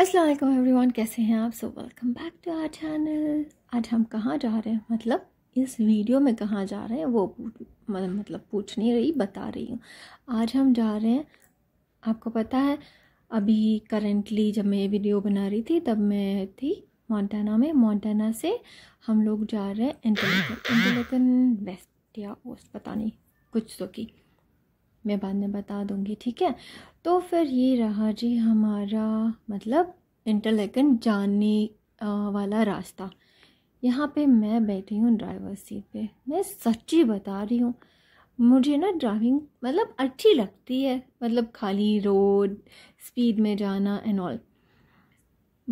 every one कैसे हैं आप so welcome back to our channel आज हम कहाँ जा रहे हैं मतलब इस वीडियो में कहाँ जा रहे हैं वो मतलब, मतलब पूछ नहीं रही बता रही हूँ आज हम जा रहे हैं आपको पता है अभी करेंटली जब मैं ये वीडियो बना रही थी तब मैं थी मॉन्टाना में मॉन्टाना से हम लोग जा रहे हैं इंटरलेकन इंटरलेकन वेस्ट या वो पता नहीं कुछ तो की मैं बाद में बता दूँगी ठीक है तो फिर ये रहा जी हमारा मतलब इंटरलेकन जाने वाला रास्ता यहाँ पे मैं बैठी हूँ ड्राइवर सीट पे मैं सच्ची बता रही हूँ मुझे ना ड्राइविंग मतलब अच्छी लगती है मतलब खाली रोड स्पीड में जाना एंड ऑल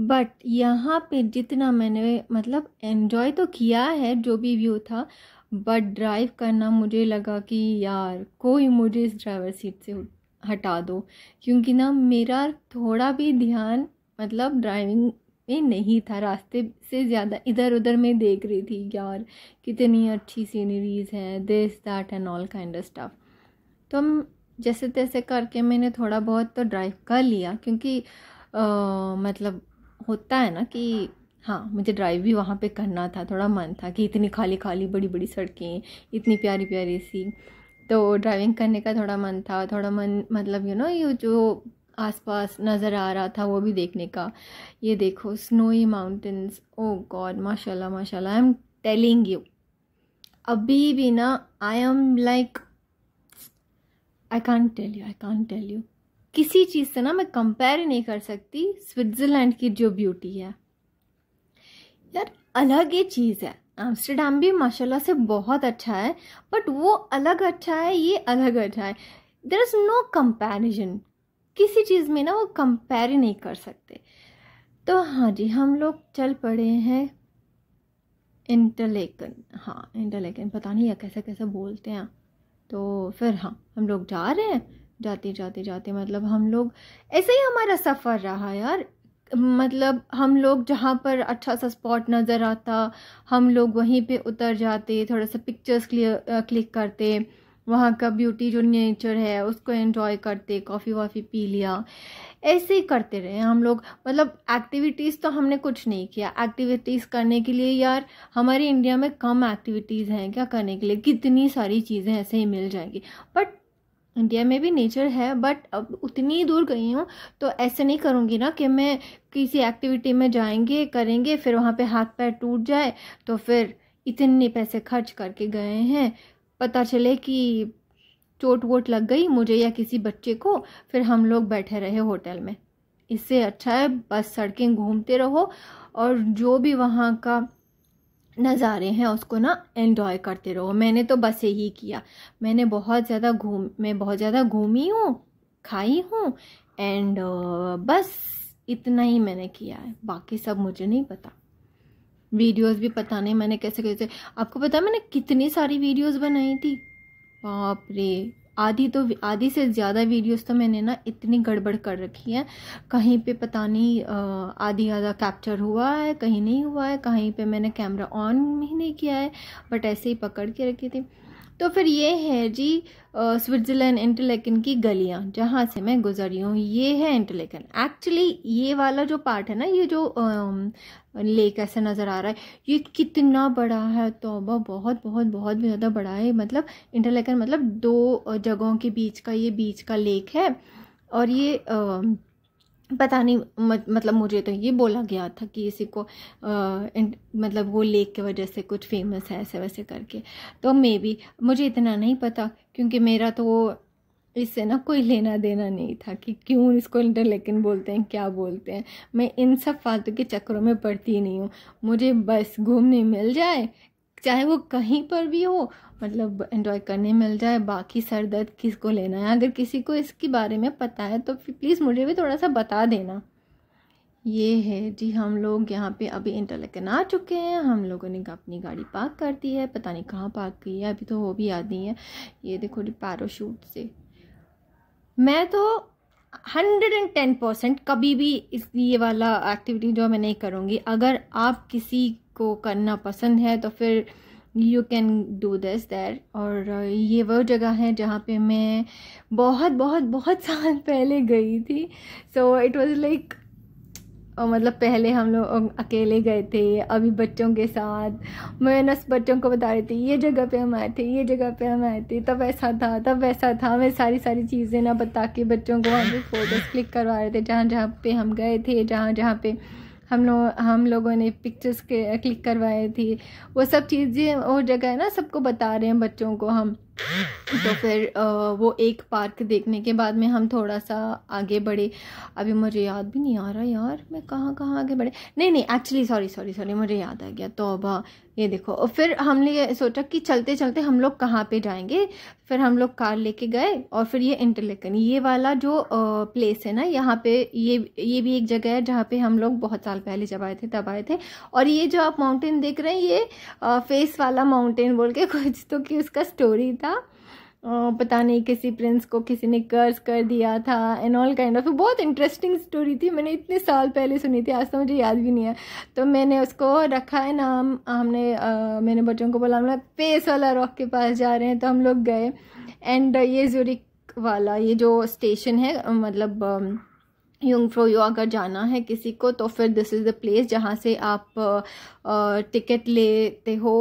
बट यहाँ पे जितना मैंने मतलब एंजॉय तो किया है जो भी व्यू था बट ड्राइव करना मुझे लगा कि यार कोई मुझे इस ड्राइवर सीट से हटा दो क्योंकि ना मेरा थोड़ा भी ध्यान मतलब ड्राइविंग में नहीं था रास्ते से ज़्यादा इधर उधर मैं देख रही थी यार कितनी अच्छी सीनरीज हैं this that and all kind of stuff तो जैसे तैसे करके मैंने थोड़ा बहुत तो ड्राइव कर लिया क्योंकि आ, मतलब होता है ना कि हाँ मुझे ड्राइव भी वहाँ पे करना था थोड़ा मन था कि इतनी खाली खाली बड़ी बड़ी सड़कें इतनी प्यारी प्यारी सी तो ड्राइविंग करने का थोड़ा मन था थोड़ा मन मतलब यू नो ये जो आसपास नज़र आ रहा था वो भी देखने का ये देखो स्नोई माउंटेंस ओ गॉड माशाल्लाह माशाल्लाह आई एम टेलिंग यू अभी भी ना I am like I can tell you I can tell you किसी चीज़ से ना मैं कंपेयर नहीं कर सकती स्विट्ज़रलैंड की जो ब्यूटी है यार अलग ही चीज़ है एम्स्टरडेम भी माशाल्लाह से बहुत अच्छा है बट वो अलग अच्छा है ये अलग अच्छा है देर इज़ नो कंपेरिजन किसी चीज़ में ना वो कंपेयर ही नहीं कर सकते तो हाँ जी हम लोग चल पड़े हैं इंटरलेकन हाँ इंटरलेकन पता नहीं है कैसे कैसे बोलते हैं तो फिर हाँ हम लोग जा रहे हैं जाते जाते जाते मतलब हम लोग ऐसे ही हमारा सफ़र रहा यार मतलब हम लोग जहाँ पर अच्छा सा स्पॉट नज़र आता हम लोग वहीं पे उतर जाते थोड़ा सा पिक्चर्स क्लियर क्लिक करते वहाँ का ब्यूटी जो नेचर है उसको एंजॉय करते कॉफ़ी वॉफ़ी पी लिया ऐसे ही करते रहे हम लोग मतलब एक्टिविटीज़ तो हमने कुछ नहीं किया एक्टिविटीज़ करने के लिए यार हमारे इंडिया में कम एक्टिविटीज़ हैं क्या करने के लिए कितनी सारी चीज़ें ऐसे ही मिल जाएंगी बट इंडिया में भी नेचर है बट अब उतनी दूर गई हूँ तो ऐसे नहीं करूँगी ना कि मैं किसी एक्टिविटी में जाएंगे करेंगे फिर वहाँ पे हाथ पैर टूट जाए तो फिर इतने पैसे खर्च करके गए हैं पता चले कि चोट वोट लग गई मुझे या किसी बच्चे को फिर हम लोग बैठे रहे होटल में इससे अच्छा है बस सड़कें घूमते रहो और जो भी वहाँ का नज़ारे हैं उसको ना एंजॉय करते रहो मैंने तो बस यही किया मैंने बहुत ज़्यादा घूम मैं बहुत ज़्यादा घूमी हूँ खाई हूँ एंड uh, बस इतना ही मैंने किया है बाकी सब मुझे नहीं पता वीडियोस भी पता नहीं मैंने कैसे कैसे आपको पता मैंने कितनी सारी वीडियोस बनाई थी बाप रे आधी तो आधी से ज़्यादा वीडियोस तो मैंने ना इतनी गड़बड़ कर रखी है कहीं पे पता नहीं आधी आधा कैप्चर हुआ है कहीं नहीं हुआ है कहीं पे मैंने कैमरा ऑन ही नहीं किया है बट ऐसे ही पकड़ के रखी थी तो फिर ये है जी स्विट्ज़रलैंड इंटरलेकन की गलियाँ जहाँ से मैं गुजरी हूँ ये है इंटरलेकन एक्चुअली ये वाला जो पार्ट है ना ये जो लेक ऐसे नज़र आ रहा है ये कितना बड़ा है तो बहुत बहुत बहुत ज़्यादा बड़ा है मतलब इंटरलेकन मतलब दो जगहों के बीच का ये बीच का लेक है और ये आ, पता नहीं मतलब मुझे तो ये बोला गया था कि इसी को आ, मतलब वो लेक के वजह से कुछ फेमस है ऐसे वैसे करके तो मे बी मुझे इतना नहीं पता क्योंकि मेरा तो इससे ना कोई लेना देना नहीं था कि क्यों इसको लेकिन बोलते हैं क्या बोलते हैं मैं इन सब फालतू के चक्करों में पड़ती नहीं हूँ मुझे बस घूमने मिल जाए चाहे वो कहीं पर भी हो मतलब एंजॉय करने मिल जाए बाकी सर दर्द किसको लेना है अगर किसी को इसके बारे में पता है तो प्लीज़ मुझे भी थोड़ा सा बता देना ये है जी हम लोग यहाँ पे अभी इंटरलेकन आ चुके हैं हम लोगों ने अपनी गाड़ी पार्क कर दी है पता नहीं कहाँ पार्क की है अभी तो वो भी याद नहीं है ये देखो जी पैरोशूट से मैं तो हंड्रेड एंड टेन परसेंट कभी भी इस ये वाला एक्टिविटी जो मैं नहीं करूँगी अगर आप किसी को करना पसंद है तो फिर you can do this there और ये वो जगह है जहाँ पे मैं बहुत बहुत बहुत साल पहले गई थी सो इट वॉज़ लाइक और मतलब पहले हम लोग अकेले गए थे अभी बच्चों के साथ मैं ना बच्चों को बता रही थी ये जगह पे हम आए थे ये जगह पे हम आए थे तब ऐसा था तब ऐसा था मैं सारी सारी चीज़ें ना बता के बच्चों को हम फ़ोटोज़ क्लिक करवा रहे थे जहाँ जहाँ पे हम गए थे जहाँ जहाँ पे हम लोग हम लोगों ने पिक्चर्स के क्लिक करवाए थे वो सब चीज़ें वो जगह है ना सबको बता रहे हैं बच्चों को हम तो फिर वो एक पार्क देखने के बाद में हम थोड़ा सा आगे बढ़े अभी मुझे याद भी नहीं आ रहा यार मैं कहाँ कहाँ आगे बढ़े नहीं नहीं एक्चुअली सॉरी सॉरी सॉरी मुझे याद आ गया तो अब हाँ, ये देखो फिर हमने ये सोचा कि चलते चलते हम लोग कहाँ पे जाएंगे फिर हम लोग कार लेके गए और फिर ये इंटरलेक्न ये वाला जो प्लेस है ना यहाँ पे ये ये भी एक जगह है जहाँ पे हम लोग बहुत साल पहले जब आए थे तब आए थे और ये जो आप माउंटेन देख रहे हैं ये फेस वाला माउंटेन बोल के कुछ तो कि उसका स्टोरी था था पता नहीं किसी प्रिंस को किसी ने कर्ज कर दिया था एंड ऑल काइंड ऑफ बहुत इंटरेस्टिंग स्टोरी थी मैंने इतने साल पहले सुनी थी आज तो मुझे याद भी नहीं है तो मैंने उसको रखा है नाम हमने आ, मैंने बच्चों को बोला हम पेस वाला रॉक के पास जा रहे हैं तो हम लोग गए एंड ये जोरिक वाला ये जो स्टेशन है मतलब यू अगर जाना है किसी को तो फिर दिस इज़ द प्लेस जहाँ से आप टिकट लेते हो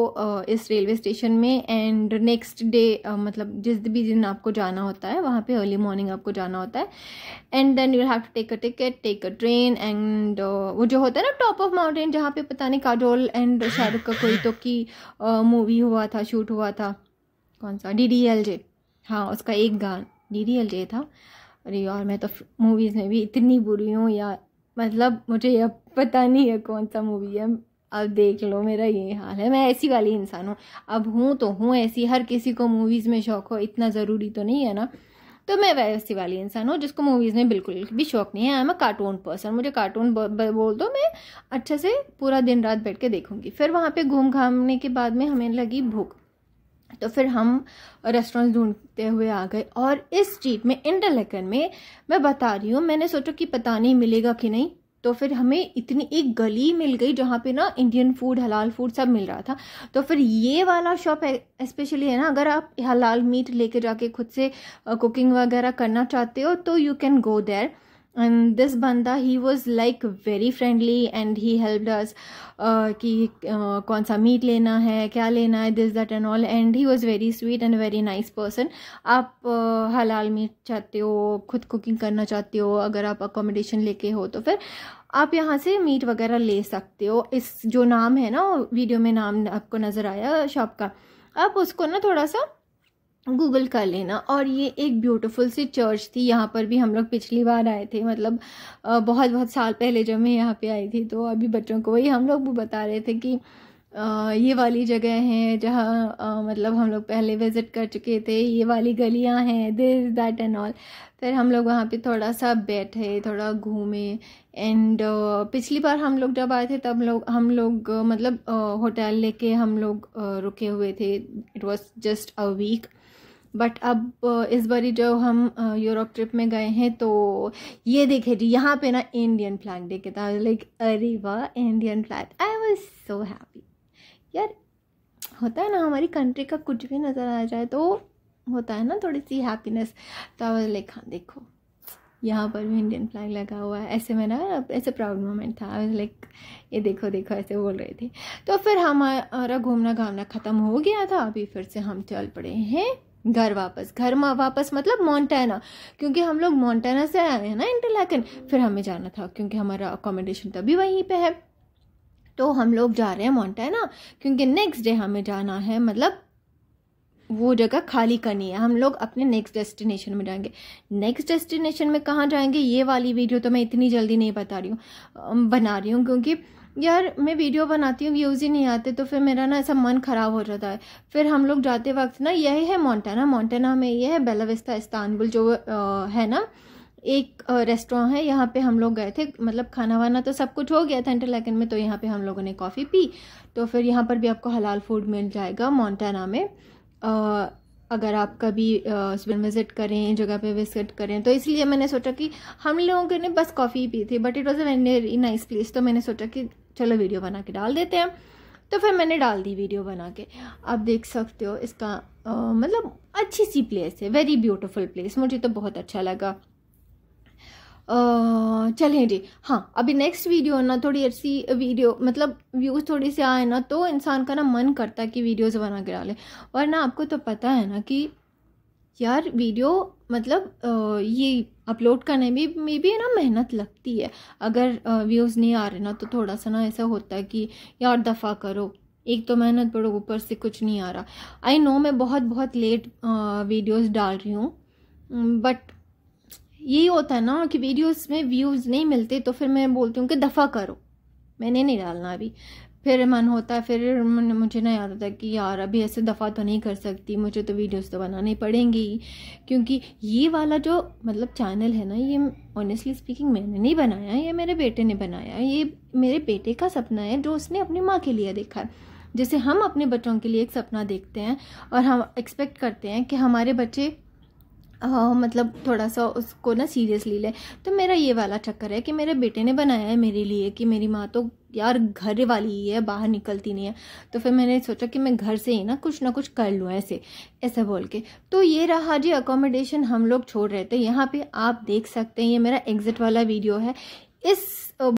इस रेलवे स्टेशन में एंड नेक्स्ट डे मतलब जिस भी दिन आपको जाना होता है वहाँ पे अर्ली मॉर्निंग आपको जाना होता है and then you have to take a ticket take a train and वो जो होता है ना टॉप ऑफ माउंटेन जहाँ पे पता नहीं काजोल एंड शाहरुख का कोई तो की मूवी हुआ था शूट हुआ था कौन सा डी डी एल जे हाँ उसका एक गान डी डी एल जे था अरे यार मैं तो मूवीज़ में भी इतनी बुरी हूँ या मतलब मुझे अब पता नहीं है कौन सा मूवी है अब देख लो मेरा ये हाल है मैं ऐसी वाली इंसान हूँ अब हूँ तो हूँ ऐसी हर किसी को मूवीज़ में शौक हो इतना ज़रूरी तो नहीं है ना तो मैं वैसी वाली इंसान हूँ जिसको मूवीज़ में बिल्कुल भी शौक नहीं है I am a cartoon person मुझे कार्टून बोल दो मैं अच्छे से पूरा दिन रात बैठ के देखूँगी फिर वहाँ पे घूम घामने के बाद में हमें लगी भूख तो फिर हम रेस्टोरेंट्स ढूंढते हुए आ गए और इस स्ट्रीट में इंटरलेकन में मैं बता रही हूँ मैंने सोचा कि पता नहीं मिलेगा कि नहीं तो फिर हमें इतनी एक गली मिल गई जहाँ पे ना इंडियन फूड हलाल फूड सब मिल रहा था तो फिर ये वाला शॉप स्पेशली है ना अगर आप हलाल मीट लेके जाके खुद से कुकिंग वगैरह करना चाहते हो तो you can go there and this बंदा he was like very friendly and he helped us कि uh, uh, कौन सा मीट लेना है क्या लेना है this that and all and he was very sweet and very nice person आप uh, हलाल मीट चाहते हो खुद कुकिंग करना चाहते हो अगर आप अकोमोडेशन लेके हो तो फिर आप यहाँ से मीट वगैरह ले सकते हो इस जो नाम है ना वीडियो में नाम आपको नज़र आया शॉप का आप उसको ना थोड़ा सा गूगल कर लेना और ये एक ब्यूटीफुल सी चर्च थी यहाँ पर भी हम लोग पिछली बार आए थे मतलब बहुत बहुत साल पहले जब मैं यहाँ पे आई थी तो अभी बच्चों को वही हम लोग भी बता रहे थे कि ये वाली जगह है जहाँ मतलब हम लोग पहले विज़िट कर चुके थे ये वाली गलियाँ हैं दिस दैट एंड ऑल फिर हम लोग वहाँ पे थोड़ा सा बैठे थोड़ा घूमे एंड पिछली बार हम लोग जब आए थे तब लोग हम लोग मतलब होटल लेके हम लोग रुके हुए थे it was just a week but अब uh, इस बारी जो हम यूरोप uh, ट्रिप में गए हैं तो ये देखे जी यहाँ पे ना इंडियन फ्लैग देखे था लाइक अरे वाह Indian flag I was so happy यार होता है ना हमारी कंट्री का कुछ भी नज़र आ जाए तो होता है ना थोड़ी सी हैप्पीनेस तो आई लाइक हाँ देखो यहाँ पर भी इंडियन फ्लैग लगा हुआ है ऐसे में ना ऐसे प्राउड मोमेंट था लाइक ये देखो देखो ऐसे बोल रहे थे तो फिर हमारा घूमना घामना ख़त्म हो गया था अभी फिर से हम चल पड़े हैं घर वापस घर वापस मतलब मॉन्टेना क्योंकि हम लोग मॉन्टेना से आए हैं ना इंटरलैकन फिर हमें जाना था क्योंकि हमारा अकोमोडेशन तभी वहीं पे है तो हम लोग जा रहे हैं मोन्टाना क्योंकि नेक्स्ट डे हमें जाना है मतलब वो जगह खाली करनी है हम लोग अपने नेक्स्ट डेस्टिनेशन में जाएंगे नेक्स्ट डेस्टिनेशन में कहाँ जाएंगे ये वाली वीडियो तो मैं इतनी जल्दी नहीं बता रही हूँ बना रही हूँ क्योंकि यार मैं वीडियो बनाती हूँ व्यूज़ ही नहीं आते तो फिर मेरा ना ऐसा मन ख़राब हो जाता है फिर हम लोग जाते वक्त ना यही है मॉन्टेना मॉन्टेना में ये है बेलाविस्ता इस्तानबुल जो आ, है ना एक रेस्टोरेंट है यहाँ पे हम लोग गए थे मतलब खाना वाना तो सब कुछ हो गया था इंटरलैकन में तो यहाँ पे हम लोगों ने कॉफ़ी पी तो फिर यहाँ पर भी आपको हलाल फूड मिल जाएगा मॉन्टेना में आ, अगर आप कभी उसमें विज़िट करें जगह पे विज़िट करें तो इसलिए मैंने सोचा कि हम लोगों के ने बस कॉफ़ी पी थी but it was a very nice place तो मैंने सोचा कि चलो वीडियो बना के डाल देते हैं तो फिर मैंने डाल दी वीडियो बना के आप देख सकते हो इसका आ, मतलब अच्छी सी प्लेस है वेरी ब्यूटीफुल प्लेस मुझे तो बहुत अच्छा लगा चलें जी हाँ अभी नेक्स्ट वीडियो ना थोड़ी अच्छी वीडियो मतलब व्यूज़ थोड़ी से आए ना तो इंसान का ना मन करता है कि वीडियोज़ बना के डाले और ना आपको तो पता है ना कि यार वीडियो मतलब आ, ये अपलोड करने में मे भी ना मेहनत लगती है अगर व्यूज़ नहीं आ रहे ना तो थोड़ा सा ना ऐसा होता है कि यार दफ़ा करो एक तो मेहनत पड़ो ऊपर से कुछ नहीं आ रहा आई नो मैं बहुत बहुत लेट वीडियोस डाल रही हूँ बट यही होता है ना कि वीडियोस में व्यूज़ नहीं मिलते तो फिर मैं बोलती हूँ कि दफ़ा करो मैंने नहीं डालना अभी फिर मन होता है फिर मुझे ना याद आता कि यार अभी ऐसे दफ़ा तो नहीं कर सकती मुझे तो वीडियोस तो बनाने पड़ेंगी क्योंकि ये वाला जो मतलब चैनल है ना ये ऑनेस्टली स्पीकिंग मैंने नहीं बनाया ये मेरे बेटे ने बनाया ये मेरे बेटे का सपना है जो उसने अपनी माँ के लिए देखा है जैसे हम अपने बच्चों के लिए एक सपना देखते हैं और हम एक्सपेक्ट करते हैं कि हमारे बच्चे आ, मतलब थोड़ा सा उसको ना सीरियसली ले तो मेरा ये वाला चक्कर है कि मेरे बेटे ने बनाया है मेरे लिए कि मेरी माँ तो यार घर वाली ही है बाहर निकलती नहीं है तो फिर मैंने सोचा कि मैं घर से ही ना कुछ ना कुछ कर लूँ ऐसे ऐसे बोल के तो ये रहा जी अकोमोडेशन हम लोग छोड़ रहे थे यहाँ पे आप देख सकते हैं ये मेरा एग्ज़िट वाला वीडियो है इस